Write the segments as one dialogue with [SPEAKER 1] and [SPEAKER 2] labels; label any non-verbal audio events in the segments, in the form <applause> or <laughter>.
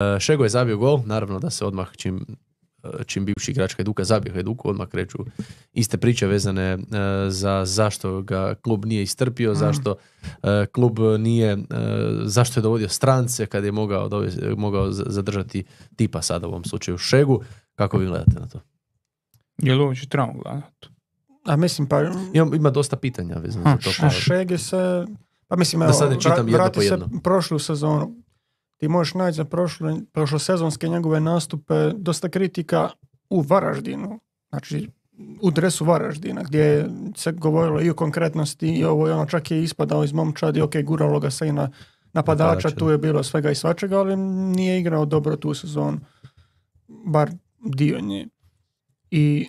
[SPEAKER 1] Eh, Šego je zabio gol, naravno da se odmah čim, eh, čim bivši igrač Hajduka zabio Hajduku, odmah kreću iste priče vezane eh, za zašto ga klub nije istrpio, mm. zašto klub nije, zašto je dovodio strance kad je mogao, mogao zadržati tipa sada u ovom slučaju Šegu. Kako vi gledate na to? Je li
[SPEAKER 2] uopće gledati? A mislim pa... Ima, ima dosta pitanja vezano za to. Pa- Šeg se... Pa mislim, evo, da sad ne čitam jedno po jedno. se prošlu sezonu ti možeš naći za prošlo, prošlosezonske njegove nastupe dosta kritika u Varaždinu, znači u dresu Varaždina, gdje se govorilo i o konkretnosti i ovo, ono, čak je ispadao iz momčadi, ok, guralo ga se i na napadača, tu je bilo svega i svačega, ali nije igrao dobro tu sezon, bar dio nje. I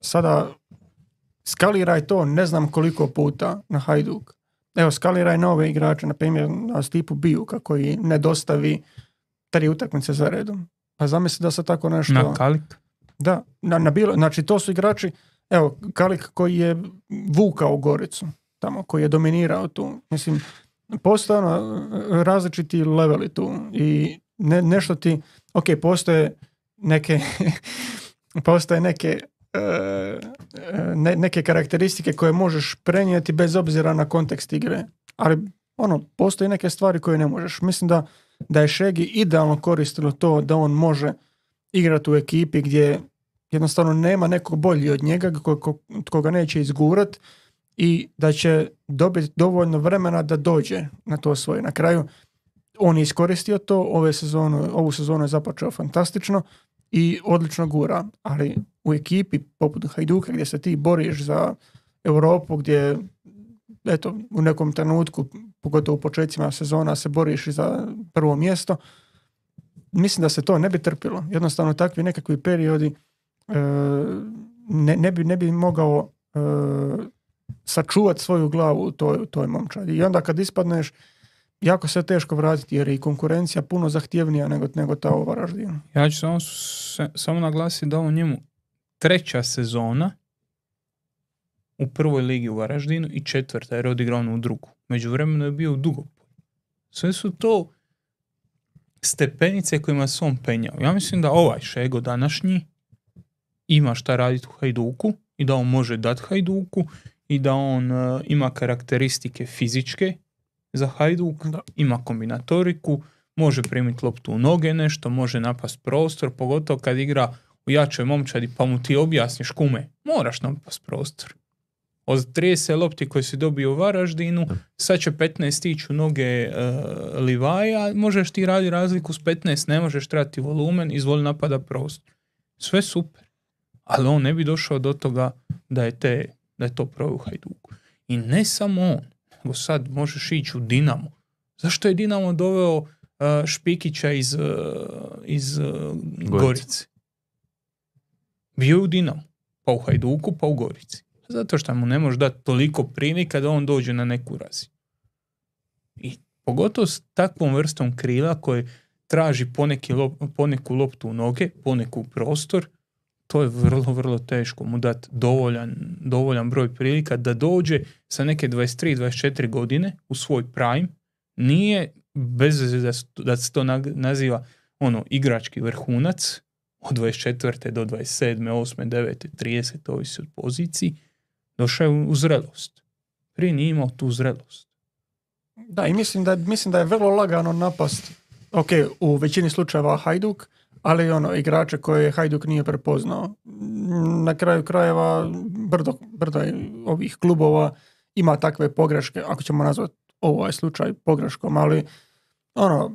[SPEAKER 2] sada skaliraj to ne znam koliko puta na Hajduk evo skaliraj nove igrače, na primjer na Stipu Bijuka koji ne dostavi tri utakmice za redom. Pa zamisli da se tako nešto... Na Kalik? Da, na, na bilo, znači to su igrači, evo Kalik koji je vukao Goricu tamo, koji je dominirao tu. Mislim, postoje ono, različiti leveli tu i ne, nešto ti, ok, postoje neke, <laughs> postoje neke e, ne, neke karakteristike koje možeš prenijeti bez obzira na kontekst igre. Ali ono, postoje neke stvari koje ne možeš. Mislim da, da je Šegi idealno koristilo to da on može igrati u ekipi gdje jednostavno nema nekog bolji od njega koga neće izgurat i da će dobiti dovoljno vremena da dođe na to svoje. Na kraju on je iskoristio to, ove sezonu, ovu sezonu je započeo fantastično, i odlično gura, ali u ekipi poput Hajduka gdje se ti boriš za Europu gdje eto, u nekom trenutku, pogotovo u početcima sezona, se boriš i za prvo mjesto, mislim da se to ne bi trpilo. Jednostavno takvi nekakvi periodi e, ne, ne, bi, ne bi mogao e, sačuvati svoju glavu u toj, toj momčadi. I onda kad ispadneš, jako se teško vratiti jer je i konkurencija puno zahtjevnija nego, nego ta u Varaždinu.
[SPEAKER 3] Ja ću samo, samo naglasiti da u njemu treća sezona u prvoj ligi u Varaždinu i četvrta jer je odigrao u drugu. Međuvremeno je bio u dugopu. Sve su to stepenice kojima se on penjao. Ja mislim da ovaj Šego današnji ima šta raditi u Hajduku i da on može dati Hajduku i da on e, ima karakteristike fizičke za Hajduk, ima kombinatoriku, može primiti loptu u noge nešto, može napast prostor, pogotovo kad igra u jačoj momčadi pa mu ti objasniš kume, moraš napast prostor. Od 30 lopti koje si dobio u Varaždinu, sad će 15 ići u noge e, Livaja, možeš ti raditi razliku s 15, ne možeš trati volumen, izvoli napada prostor. Sve super. Ali on ne bi došao do toga da je, te, da je to proveo Hajduku. I ne samo on nego sad možeš ići u Dinamo. Zašto je Dinamo doveo uh, Špikića iz, uh, iz uh, Gorice? Bio je u Dinamo, pa u Hajduku, pa u Gorici. Zato što mu ne možeš dati toliko prilika kada on dođe na neku razinu. I pogotovo s takvom vrstom krila koje traži poneki poneku loptu u noge, poneku prostor, to je vrlo, vrlo teško mu dati dovoljan, dovoljan broj prilika da dođe sa neke 23-24 godine u svoj prime. Nije bez da, da se to naziva ono igrački vrhunac od 24. do 27. 8. 9. 30.
[SPEAKER 2] ovisi od poziciji. Došao je u zrelost. Prije nije imao tu zrelost. Da, i mislim da, mislim da je vrlo lagano napast. Ok, u većini slučajeva Hajduk, ali ono, igrače koje Hajduk nije prepoznao. Na kraju krajeva brdo, brdo ovih klubova ima takve pogreške, ako ćemo nazvati ovaj slučaj pogreškom, ali ono,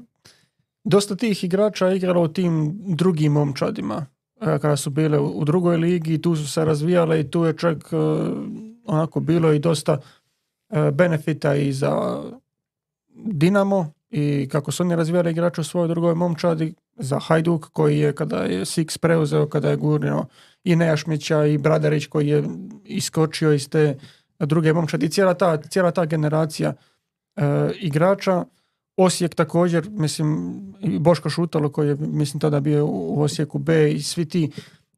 [SPEAKER 2] dosta tih igrača je igralo u tim drugim momčadima e, kada su bile u drugoj ligi tu su se razvijale i tu je čak e, onako bilo i dosta e, benefita i za Dinamo i kako su oni razvijali igrače u svojoj drugoj momčadi za Hajduk koji je kada je Six preuzeo, kada je gurnio i Nejašmića i Bradarić koji je iskočio iz te druge momčadi. I cijela ta, ta generacija e, igrača. Osijek također, mislim, Boško Šutalo koji je, mislim, tada bio u Osijeku B i svi ti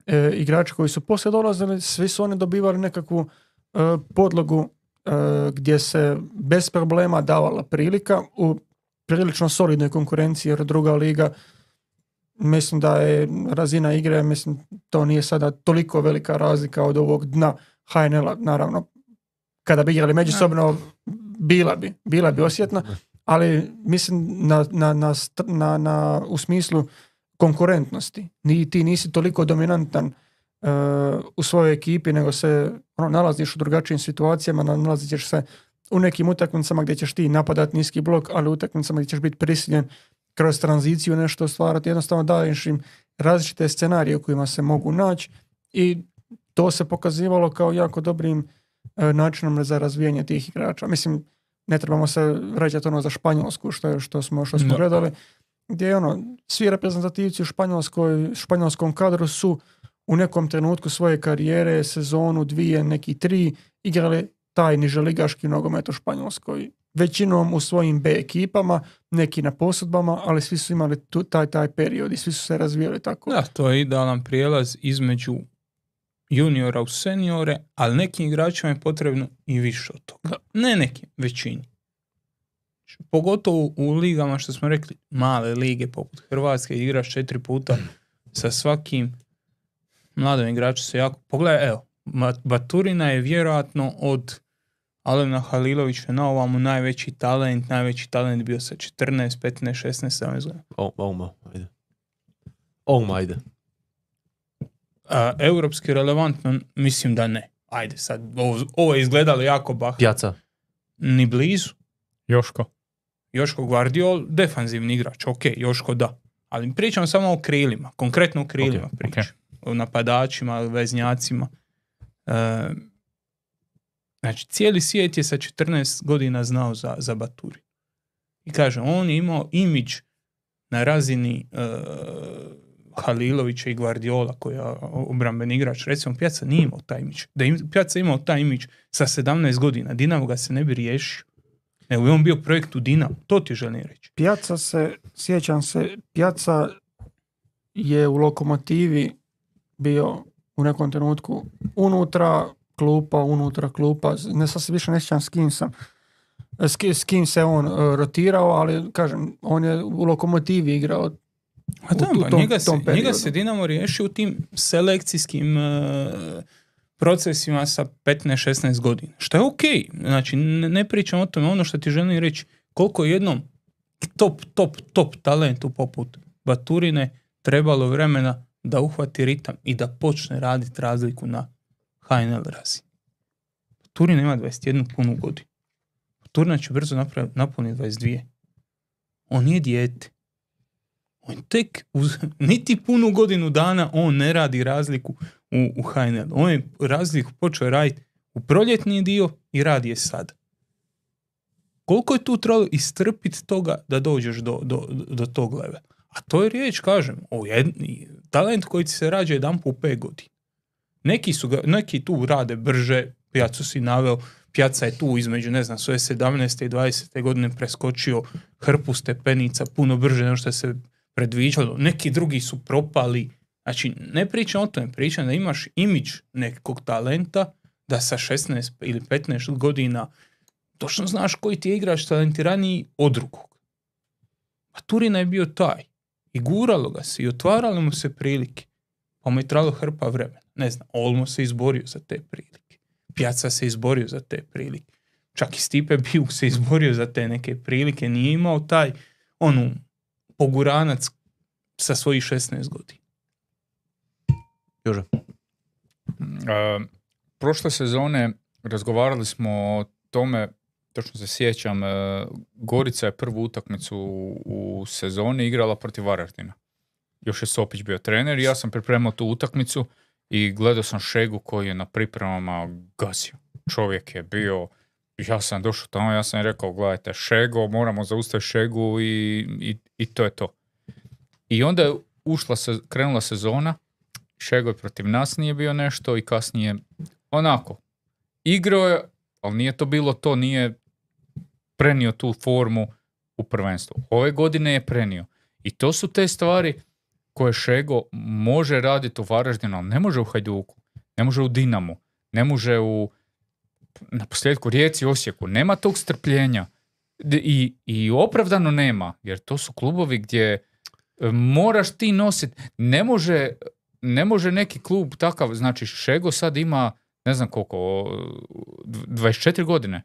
[SPEAKER 2] e, igrači koji su poslije dolazili, svi su oni dobivali nekakvu e, podlogu e, gdje se bez problema davala prilika u prilično solidnoj konkurenciji jer druga liga mislim da je razina igre, mislim to nije sada toliko velika razlika od ovog dna HNL-a, naravno. Kada bi igrali međusobno, bila bi, bila bi osjetna, ali mislim na, na, na, na u smislu konkurentnosti. Ni, ti nisi toliko dominantan e, u svojoj ekipi, nego se ono, nalaziš u drugačijim situacijama, nalazit ćeš se u nekim utakmicama gdje ćeš ti napadati niski blok, ali u utakmicama gdje ćeš biti prisiljen kroz tranziciju nešto stvarati, jednostavno daješ im različite scenarije u kojima se mogu naći i to se pokazivalo kao jako dobrim e, načinom za razvijanje tih igrača. Mislim, ne trebamo se vraćati ono za Španjolsku što, je, što smo, što smo gledali, gdje ono, svi reprezentativci u španjolskoj, španjolskom kadru su u nekom trenutku svoje karijere, sezonu, dvije, neki tri, igrali taj niželigaški nogomet u Španjolskoj većinom u svojim B ekipama, neki na posudbama, ali svi su imali tu, taj taj period i svi su se razvijali tako.
[SPEAKER 3] Da, to je idealan prijelaz između juniora u seniore, ali nekim igračima je potrebno i više od toga. Ne nekim, većini. Pogotovo u ligama što smo rekli, male lige poput Hrvatske, igraš četiri puta sa svakim mladim igračem se jako... Pogledaj, evo, Baturina je vjerojatno od Alena Halilovića na ovamu najveći talent, najveći talent bio sa 14, 15, 16, 17 godina. my, ajde. ajde. europski relevantno, mislim da ne. Ajde sad, ovo, je izgledalo jako bah. Pjaca. Ni blizu. Joško. Joško Guardiol, defanzivni igrač, ok, Joško da. Ali pričam samo o krilima, konkretno o krilima pričam. O napadačima, veznjacima. Uh, Znači, cijeli svijet je sa 14 godina znao za, za Baturi. I kaže, on je imao imidž na razini uh, Halilovića i Guardiola, koji je obrambeni igrač. Recimo, Pjaca nije imao taj imidž. Da je Pjaca imao taj imidž sa 17 godina, Dinamo ga se ne bi riješio. Nego je on bio projekt u Dinamo. To ti želim reći.
[SPEAKER 2] Pjaca se, sjećam se, Pjaca je u lokomotivi bio u nekom trenutku unutra, klupa, unutra klupa, ne sad se više ne sjećam s kim sam, s, kim se on e, rotirao, ali kažem, on je u lokomotivi igrao A u, tom, njega, se, njega se
[SPEAKER 3] Dinamo riješio u tim selekcijskim e, procesima sa 15-16 godina, što je ok. Znači, ne, ne pričam o tome, ono što ti želim reći, koliko jednom top, top, top talentu poput Baturine trebalo vremena da uhvati ritam i da počne raditi razliku na HNL razini. Turin ima 21 punu godinu. Turina će brzo napuniti 22. On nije dijete. On tek uz <laughs> niti punu godinu dana on ne radi razliku u, u HNL. On je razliku počeo raditi u proljetni dio i radi je sad. Koliko je tu trebalo istrpiti toga da dođeš do, do, do tog leve? A to je riječ, kažem, o jedni, talent koji ti se rađa jedan po pet godina. Neki, su neki tu rade brže, Pjacu si naveo, Pjaca je tu između, ne znam, svoje 17. i 20. godine preskočio hrpu stepenica puno brže nego što se predviđalo. Neki drugi su propali. Znači, ne pričam o tome, pričam da imaš imidž nekog talenta da sa 16 ili 15 godina točno znaš koji ti je igrač talentiraniji od drugog. A Turina je bio taj. I guralo ga se i otvaralo mu se prilike. Pa mu je trebalo hrpa vremena. Ne znam, Olmo se izborio za te prilike. Pjaca se izborio za te prilike. Čak i Stipe Biuk se izborio za te neke prilike. Nije imao taj, onu, poguranac sa svojih 16 godina. Jože. Uh,
[SPEAKER 4] prošle sezone razgovarali smo o tome, točno se sjećam, e, Gorica je prvu utakmicu u, u sezoni igrala protiv Varaždina još je Sopić bio trener ja sam pripremao tu utakmicu i gledao sam Šegu koji je na pripremama gazio. Čovjek je bio, ja sam došao tamo, ja sam rekao, gledajte, Šego, moramo zaustaviti Šegu i, i, i to je to. I onda je ušla se, krenula sezona, Šego je protiv nas nije bio nešto i kasnije onako. Igrao je, ali nije to bilo to, nije prenio tu formu u prvenstvu. Ove godine je prenio. I to su te stvari koje Šego može raditi u Varaždinu, ne može u Hajduku, ne može u Dinamu, ne može u na posljedku Rijeci, Osijeku. Nema tog strpljenja i, i opravdano nema, jer to su klubovi gdje e, moraš ti nositi. Ne može, ne može neki klub takav, znači Šego sad ima ne znam koliko, 24 godine.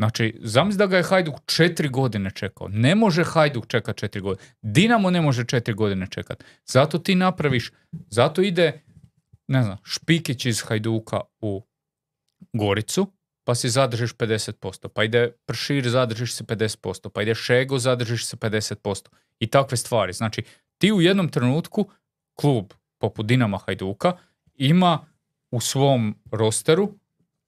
[SPEAKER 4] Znači, zamisli da ga je Hajduk četiri godine čekao. Ne može Hajduk čekat četiri godine. Dinamo ne može četiri godine čekat. Zato ti napraviš, zato ide, ne znam, Špikić iz Hajduka u Goricu, pa si zadržiš 50%, pa ide Pršir, zadržiš se 50%, pa ide Šego, zadržiš se 50%. I takve stvari. Znači, ti u jednom trenutku klub poput Dinama Hajduka ima u svom rosteru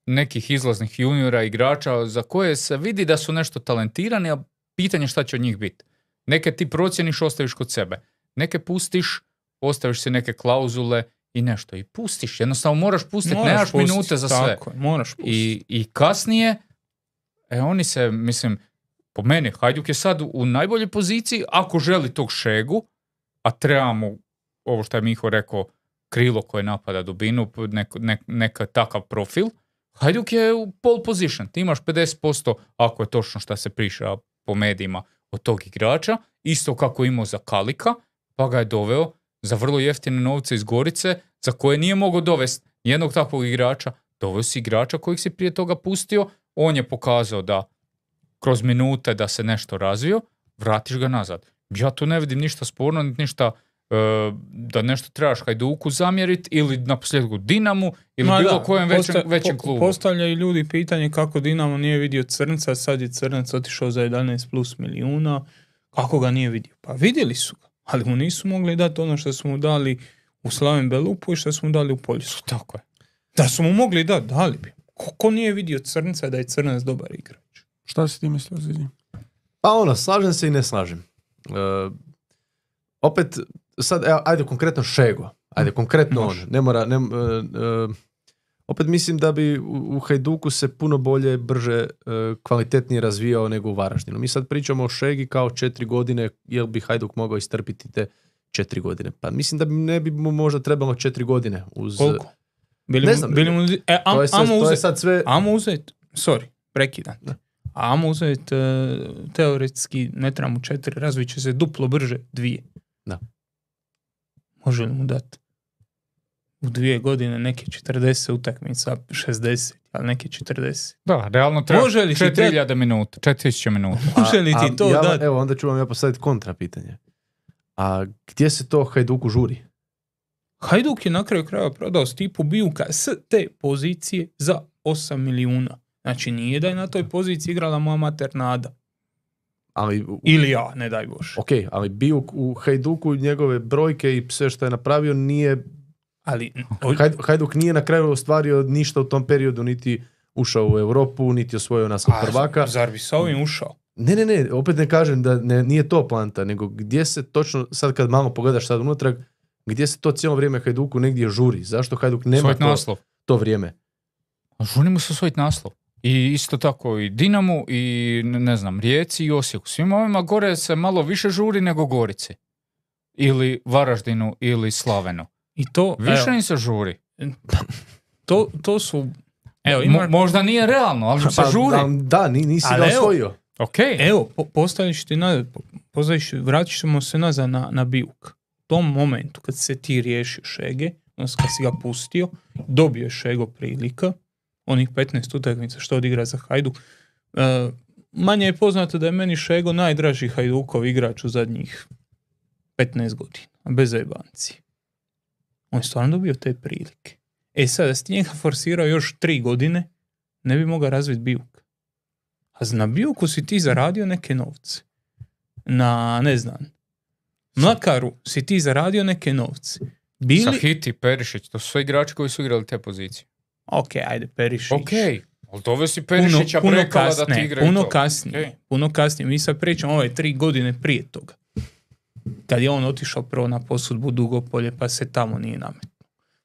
[SPEAKER 4] nekih izlaznih juniora, igrača za koje se vidi da su nešto talentirani, a pitanje šta će od njih biti. Neke ti procjeniš, ostaviš kod sebe. Neke pustiš, ostaviš si neke klauzule i nešto. I pustiš, jednostavno moraš pustiti, moraš nemaš minute za sve. moraš I, I kasnije, e, oni se, mislim, po meni, Hajduk je sad u najboljoj poziciji, ako želi tog šegu, a trebamo, ovo što je Miho rekao, krilo koje napada dubinu, nek, neka takav profil – Hajduk je u pole position. Ti imaš 50%, ako je točno šta se priša po medijima, od tog igrača. Isto kako imao za Kalika, pa ga je doveo za vrlo jeftine novce iz Gorice, za koje nije mogao dovesti jednog takvog igrača. Doveo si igrača kojeg si prije toga pustio. On je pokazao da kroz minute da se nešto razvio, vratiš ga nazad. Ja tu ne vidim ništa sporno, niti ništa E, da nešto trebaš Hajduku zamjeriti ili na posljedku Dinamu ili bilo kojem većem, većem klubu.
[SPEAKER 3] Postavljaju ljudi pitanje kako Dinamo nije vidio Crnca, sad je Crnac otišao za 11 plus milijuna, kako ga nije vidio? Pa vidjeli su ga, ali mu nisu mogli dati ono što su mu dali u Slaven Belupu i što smo mu dali u Poljsku. Tako je. Da su mu mogli dati, dali bi. Ko nije vidio Crnca da je Crnac dobar igrač? Šta si ti mislio,
[SPEAKER 1] Pa ono, slažem se i ne slažem. E, opet, sad, ajde konkretno Šego, ajde mm. konkretno on, ne mora, ne, e, e, opet mislim da bi u Hajduku se puno bolje, brže, e, kvalitetnije razvijao nego u Varaždinu. Mi sad pričamo o Šegi kao četiri godine, jel bi Hajduk mogao istrpiti te četiri godine? Pa mislim da ne bi mu možda trebalo četiri godine. Uz... Koliko? Bili ne znam. Bili mu... e, to, je uzet, sad
[SPEAKER 3] sve... Amo uzet, sorry, prekidam te. Amo uzet, teoretski ne trebamo četiri, razvit će se duplo brže dvije. Da. Može li mu dati u dvije godine neke 40 utakmica, 60, ali neke 40. Da, realno treba 4000 minuta, 4000 minuta. Može li ti <laughs> to dati?
[SPEAKER 1] Evo, onda ću vam ja postaviti kontra pitanje. A gdje se to Hajduku žuri?
[SPEAKER 3] Hajduk je na kraju kraja prodao Stipu Bijuka s te pozicije za 8 milijuna. Znači nije da je na toj poziciji igrala moja mater Nada.
[SPEAKER 1] Ali, Ili ja, ne daj Boš. Ok, ali bio u Hajduku njegove brojke i sve što je napravio nije... Ali, Hajduk nije na kraju ostvario ništa u tom periodu, niti ušao u Europu, niti osvojio naslov prvaka.
[SPEAKER 3] Zar bi sa ovim ušao?
[SPEAKER 1] Ne, ne, ne, opet ne kažem da ne, nije to planta, nego gdje se točno, sad kad malo pogledaš sad unutra, gdje se to cijelo vrijeme Hajduku negdje žuri? Zašto Hajduk nema to, to, vrijeme?
[SPEAKER 4] A žuri mu se osvojiti naslov. I isto tako i Dinamu i ne znam, Rijeci i Osijeku. Svima ovima gore se malo više žuri nego Gorici. Ili Varaždinu ili Slavenu. I to, više evo, im se žuri.
[SPEAKER 3] <laughs> To, to su... Evo, možda nije realno, ali se pa, žuri. Da, da nisi ga osvojio. Ok. Evo, po, postaviš ti na, postaviš, ćemo se nazad na, na bijuk. U tom momentu kad se ti riješio šege, kad si ga pustio, dobio je šego prilika, onih 15 utakmica što odigra za Hajdu. E, manje je poznato da je meni Šego najdraži Hajdukov igrač u zadnjih 15 godina, bez ebanci On je stvarno dobio te prilike. E sad, da si njega forsirao još tri godine, ne bi mogao razviti Bijuk. A na Bijuku si ti zaradio neke novce. Na, ne znam, Mlakaru si ti zaradio neke novce. Bili...
[SPEAKER 4] Sahiti, Perišić, to su sve igrači koji su igrali te pozicije
[SPEAKER 3] ok, ajde, Perišić. Ok, ali dove si Perišića puno, da ti igra Puno kasnije, puno kasnije. Mi sad pričamo ove tri godine prije toga. Kad je on otišao prvo na posudbu dugo polje, pa se tamo nije nametno.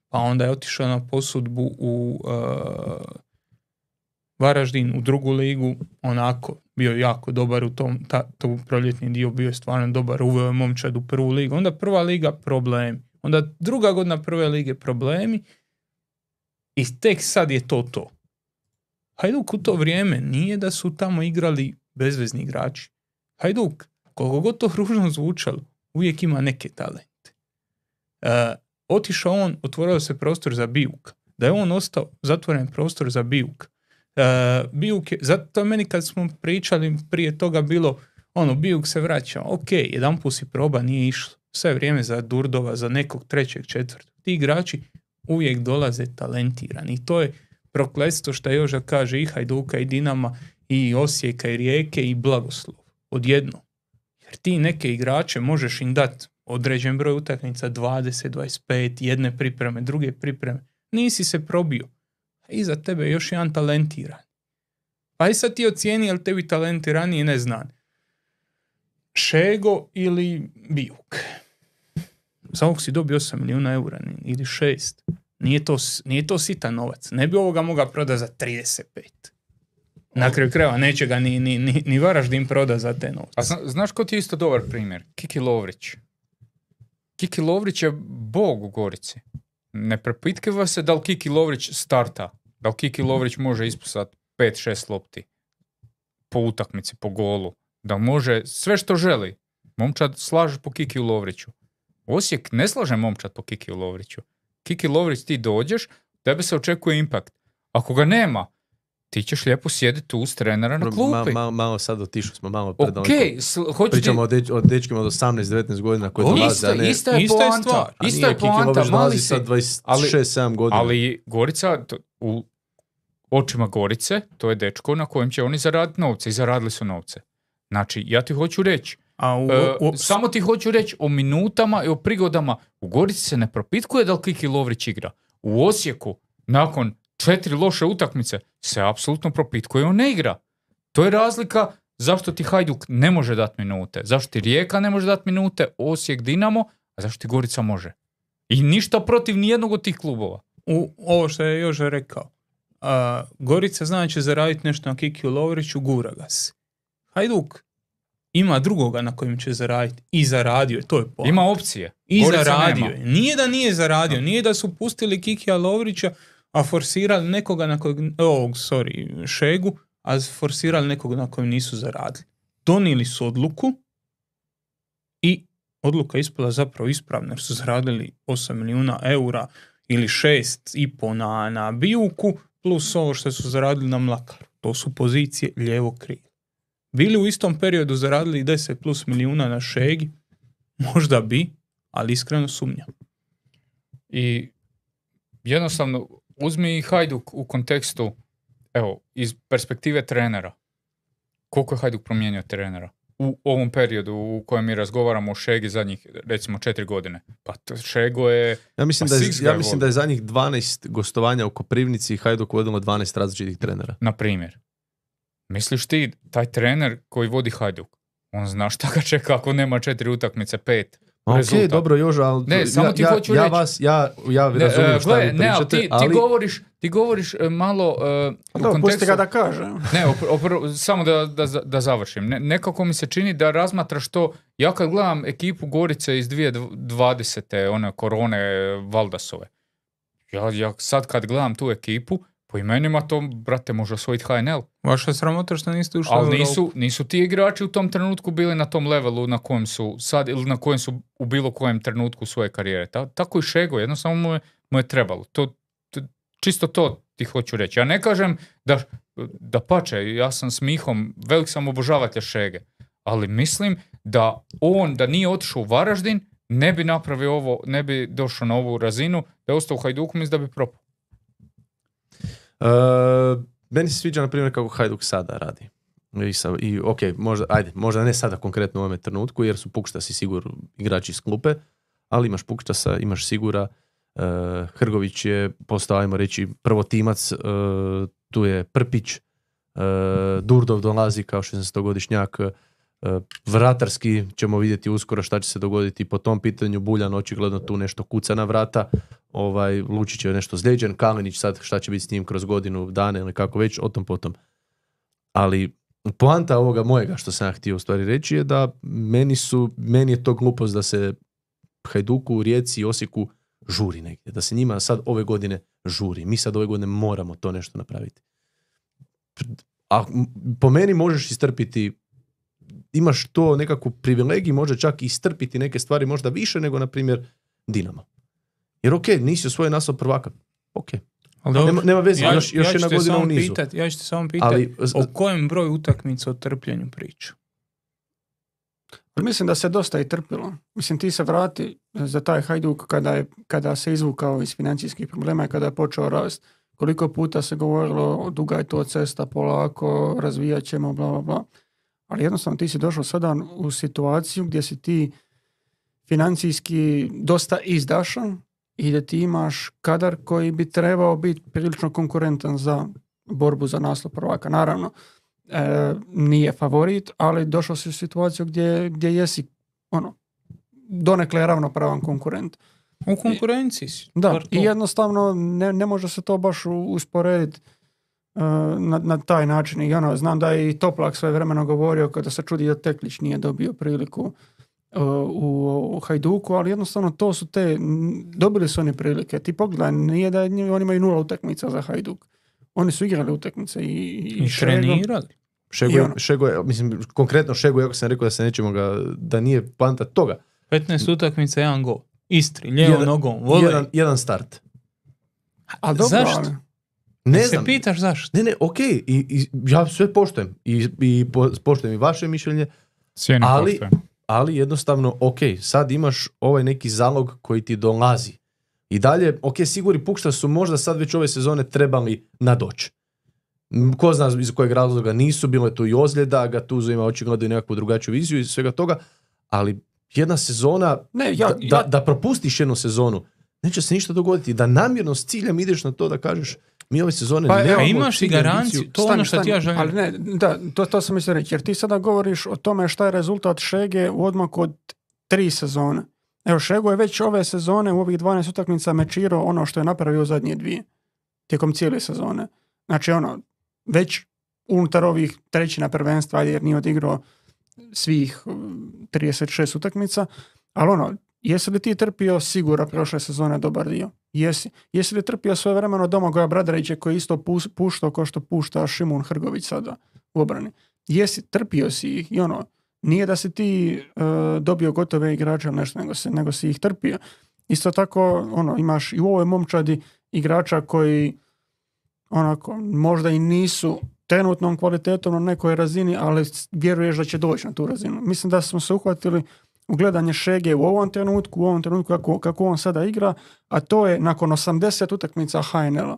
[SPEAKER 3] Pa onda je otišao na posudbu u e, Varaždin, u drugu ligu, onako, bio jako dobar u tom, ta, proljetni dio, bio je stvarno dobar, uveo je momčad u prvu ligu. Onda prva liga problemi. Onda druga godina prve lige problemi i tek sad je to to. Hajduk u to vrijeme nije da su tamo igrali bezvezni igrači. Hajduk, koliko god to ružno zvučalo, uvijek ima neke talente. E, otišao on, otvorio se prostor za Bijuk. Da je on ostao zatvoren prostor za Bijuk. E, Bijuk je, zato meni kad smo pričali prije toga bilo, ono, Bijuk se vraća, ok, jedan put si proba, nije išlo. Sve vrijeme za Durdova, za nekog trećeg, četvrtog. Ti igrači uvijek dolaze talentirani. I to je prokletstvo što Joža kaže i Hajduka i Dinama i Osijeka i Rijeke i blagoslov. Odjedno. Jer ti neke igrače možeš im dati određen broj utakmica, 20, 25, jedne pripreme, druge pripreme. Nisi se probio. iza tebe još jedan talentiran. Pa i sad ti ocijeni jel tebi ne znam. Šego ili Bijuk. Samo si dobio 8 milijuna eura ili 6. Nije to, nije to sitan novac. Ne bi ovoga mogao proda za 35. Na kraju krajeva neće ga ni, ni, ni, ni Varaždin proda za te novce. A znaš ko ti je isto dobar primjer? Kiki Lovrić.
[SPEAKER 4] Kiki Lovrić je bog u Gorici. Ne prepitkiva se da li Kiki Lovrić starta. Da li Kiki mhm. Lovrić može ispusat 5-6 lopti po utakmici, po golu. Da može sve što želi. Momčad slaže po Kiki Lovriću. Osijek ne slaže momčad po Kiki Lovriću. Kiki Lovrić ti dođeš, tebe se očekuje
[SPEAKER 1] impakt. Ako ga nema, ti ćeš lijepo sjediti tu trenera na klupi. Ma, malo sad otišli smo, malo pred Okay, onko, ovaj Pričamo o, dečkima od 18-19 godina koji dolaze. Ista, ne... ista je ista poanta. je poanta. Mali se... 26 godina. Ali Gorica,
[SPEAKER 4] u očima Gorice, to je dečko na kojem će oni zaraditi novce i zaradili su novce. Znači, ja ti hoću reći, a e, samo ti hoću reći o minutama i o prigodama. U Gorici se ne propitkuje da li Kiki Lovrić igra. U Osijeku, nakon četiri loše utakmice, se apsolutno propitkuje on ne igra. To je razlika zašto ti Hajduk ne može dati minute, zašto ti Rijeka ne može dati minute, Osijek Dinamo, a
[SPEAKER 3] zašto ti Gorica može. I ništa protiv nijednog od tih klubova. U, ovo što je još rekao, Gorica znači zaraditi nešto na Kiki Lovriću, gura ga se. Hajduk ima drugoga na kojem će zaraditi. I zaradio je, to je po. Ima opcije. I zaradio je. Nije da nije zaradio, nije da su pustili Kikija Lovrića, a forsirali nekoga na kojeg, ovog, sorry, Šegu, a forsirali nekoga na kojem nisu zaradili. Donijeli su odluku i odluka ispala zapravo ispravna jer su zaradili 8 milijuna eura ili 6 i na, na bijuku plus ovo što su zaradili na mlakaru. To su pozicije lijevo krije. Bili u istom periodu zaradili 10 plus milijuna na šegi? Možda bi, ali iskreno sumnjam. I jednostavno, uzmi i
[SPEAKER 4] Hajduk u kontekstu, evo, iz perspektive trenera. Koliko je Hajduk
[SPEAKER 1] promijenio trenera?
[SPEAKER 4] u ovom periodu u kojem mi razgovaramo o Šegi zadnjih, recimo, četiri godine. Pa Šego je... Ja mislim, pa da, je, ja mislim da je
[SPEAKER 1] zadnjih 12 gostovanja u Koprivnici Hajduk vodilo 12 različitih trenera. Na primjer. Misliš ti, taj trener
[SPEAKER 4] koji vodi Hajduk, on zna šta ga čeka ako nema četiri utakmice, pet. Ok, dobro
[SPEAKER 1] Joža, ali ne, ja, samo ti ja, hoću ja reći. vas, ja, ja ne, razumijem e, šta vi pričate, ne, ti, ti ali... govoriš,
[SPEAKER 4] ti govoriš e, malo uh, u da, kontekstu... ga da kažem. <laughs> ne, opr, opr, samo da, da, da završim. Ne, nekako mi se čini da razmatraš to, ja kad gledam ekipu Gorice iz 2020. one korone Valdasove, ja, ja sad kad gledam tu ekipu, po imenima to, brate, može osvojiti HNL.
[SPEAKER 3] Vaša sramota što niste ušli Ali nisu,
[SPEAKER 4] nisu ti igrači u tom trenutku bili na tom levelu na kojem su sad ili na kojem su u bilo kojem trenutku svoje karijere. Ta, tako i Šego, jednostavno mu je, mu je trebalo. To, to, čisto to ti hoću reći. Ja ne kažem da, da pače, ja sam smihom, velik sam obožavatelj Šege. Ali mislim da on, da nije otišao u Varaždin, ne bi napravio ovo, ne bi došao na ovu razinu, da je ostao u Hajduku, da bi propao.
[SPEAKER 1] E, meni se sviđa, na primjer, kako Hajduk sada radi. I, sa, i ok, možda, ajde, možda ne sada konkretno u ovome trenutku, jer su si sigur igrači iz klupe, ali imaš Pukštasa, imaš Sigura, uh, Hrgović je postao, ajmo reći, prvotimac, e, tu je Prpić, Durdov dolazi kao 16-godišnjak, E, vratarski ćemo vidjeti uskoro šta će se dogoditi po tom pitanju. Buljan očigledno tu nešto kuca na vrata. Ovaj, Lučić je nešto zljeđen, Kalinić sad šta će biti s njim kroz godinu, dane ili kako već, o tom potom. Ali poanta ovoga mojega što sam ja htio u stvari reći je da meni, su, meni je to glupost da se Hajduku, Rijeci i Osijeku žuri negdje. Da se njima sad ove godine žuri. Mi sad ove godine moramo to nešto napraviti. A po meni možeš istrpiti imaš to nekakvu privilegiju, može čak i strpiti neke stvari možda više nego, na primjer, Dinamo. Jer ok, nisi osvojio naslov prvaka. Ok. Ali nema, nema
[SPEAKER 2] veze, ja, još, još jedna godina u nizu. Pitat, ja ću te samo pitati, Ali,
[SPEAKER 3] o kojem broju utakmica o trpljenju priču?
[SPEAKER 2] Pa mislim da se dosta i trpilo. Mislim, ti se vrati za taj Hajduk kada, je, kada se izvukao iz financijskih problema i kada je počeo rast. Koliko puta se govorilo, duga je to cesta, polako, razvijat ćemo, bla, bla, bla ali jednostavno ti si došao sada u situaciju gdje si ti financijski dosta izdašan i da ti imaš kadar koji bi trebao biti prilično konkurentan za borbu za naslov prvaka. Naravno, e, nije favorit, ali došao si u situaciju gdje, gdje jesi ono, donekle ravnopravan konkurent. U konkurenciji si. Da, i jednostavno ne, ne može se to baš usporediti E, na, na, taj način. I ono, znam da je i Toplak sve vremeno govorio kada se čudi da Teklić nije dobio priliku e, u, Hajduku, ali jednostavno to su te, dobili su oni prilike. Ti pogledaj, nije da oni imaju nula utakmica za Hajduk. Oni su igrali utakmice i, i, I trenirali.
[SPEAKER 1] Šego, ono. mislim, konkretno Šego, ako sam rekao da se nećemo ga, da nije planta toga.
[SPEAKER 3] 15 utakmica, jedan gol. Istri, nogom,
[SPEAKER 1] Jedan, start.
[SPEAKER 3] A dobro, Zašto?
[SPEAKER 1] Ne znam. pitaš zašto. Ne, ne, ok, I, ja sve poštujem. I, i poštujem i vaše mišljenje. ali, ali jednostavno, ok, sad imaš ovaj neki zalog koji ti dolazi. I dalje, ok, Siguri Pukšta su možda sad već ove sezone trebali nadoći. Ko zna iz kojeg razloga nisu, bilo je tu i ozljeda, Gatuzo ima očigledno i nekakvu drugačiju viziju i svega toga, ali jedna sezona, ne, ja, da, da propustiš jednu sezonu, neće se ništa dogoditi. Da namjerno s ciljem ideš na to da kažeš mi ove sezone pa, e, imaš i garanciju, to stani, ono što ti ja želim. Ali
[SPEAKER 2] ne, da, to, to sam mislio reći, jer ti sada govoriš o tome šta je rezultat Šege u odmah od tri sezone. Evo, Šego je već ove sezone u ovih 12 utakmica mečirao ono što je napravio u zadnje dvije, tijekom cijele sezone. Znači, ono, već unutar ovih trećina prvenstva, jer nije odigrao svih 36 um, utakmica, ali ono, Jesi li ti trpio Sigura prošle sezone dobar dio? Jesi. Jesi li trpio svoje vremeno Goja Bradarića koji isto puštao kao što pušta Šimun Hrgović sada u obrani? Jesi, trpio si ih i ono, nije da si ti e, dobio gotove igrače nešto, nego si, nego ih trpio. Isto tako, ono, imaš i u ovoj momčadi igrača koji onako, možda i nisu trenutnom kvalitetom na nekoj razini, ali vjeruješ da će doći na tu razinu. Mislim da smo se uhvatili gledanje Šege u ovom trenutku, u ovom trenutku kako, kako on sada igra, a to je nakon 80 utakmica HNL-a.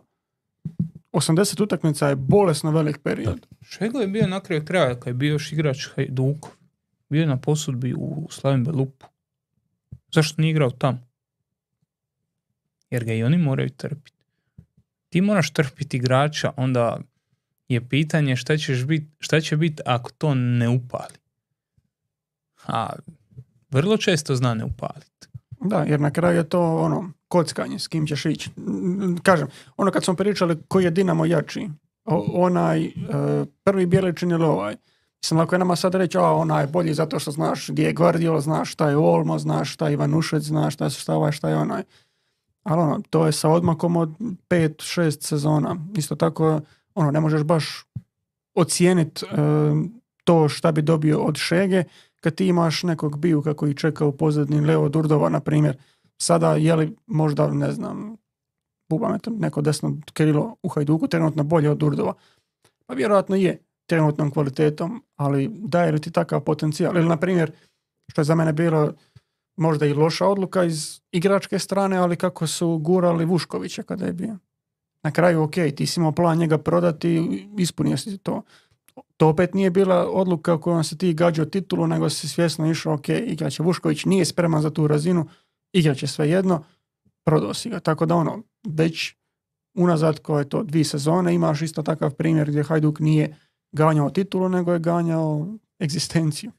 [SPEAKER 2] 80 utakmica je bolesno velik period.
[SPEAKER 3] Šego je bio na kraju kraja kad je bio još igrač Hajduku. Bio je na posudbi u Slavim Belupu. Zašto nije igrao tamo? Jer ga i oni moraju trpiti. Ti moraš trpiti igrača, onda je pitanje šta, ćeš bit, šta će biti ako to ne upali. A vrlo često zna ne upaliti. Da,
[SPEAKER 2] jer na kraju je to ono, kockanje s kim ćeš ići. Kažem, ono kad smo pričali koji je Dinamo jači, onaj e, prvi Bjeličin ili ovaj, Mislim, ako je nama sad reći, a onaj je bolji zato što znaš gdje je Guardiola, znaš šta je Olmo, znaš šta je Ivanušec, znaš šta, šta ovaj, šta je onaj. Ali ono, to je sa odmakom od pet, šest sezona. Isto tako, ono, ne možeš baš ocijeniti e, to šta bi dobio od Šege kad ti imaš nekog bijuka koji čeka u pozadini Leo Durdova, na primjer. Sada je li možda, ne znam, Bubametom, neko desno krilo u Hajduku trenutno bolje od Durdova? Pa vjerojatno je trenutnom kvalitetom, ali daje li ti takav potencijal? Ili, na primjer, što je za mene bilo možda i loša odluka iz igračke strane, ali kako su gurali Vuškovića kada je bio. Na kraju, ok, ti si imao plan njega prodati, ispunio si to to opet nije bila odluka kojom se ti gađao titulu, nego si svjesno išao, ok, igraće Vušković nije spreman za tu razinu, igraće svejedno, prodosi ga. Tako da ono, već unazad koje je to dvi sezone, imaš isto takav primjer gdje Hajduk nije ganjao titulu, nego je ganjao egzistenciju.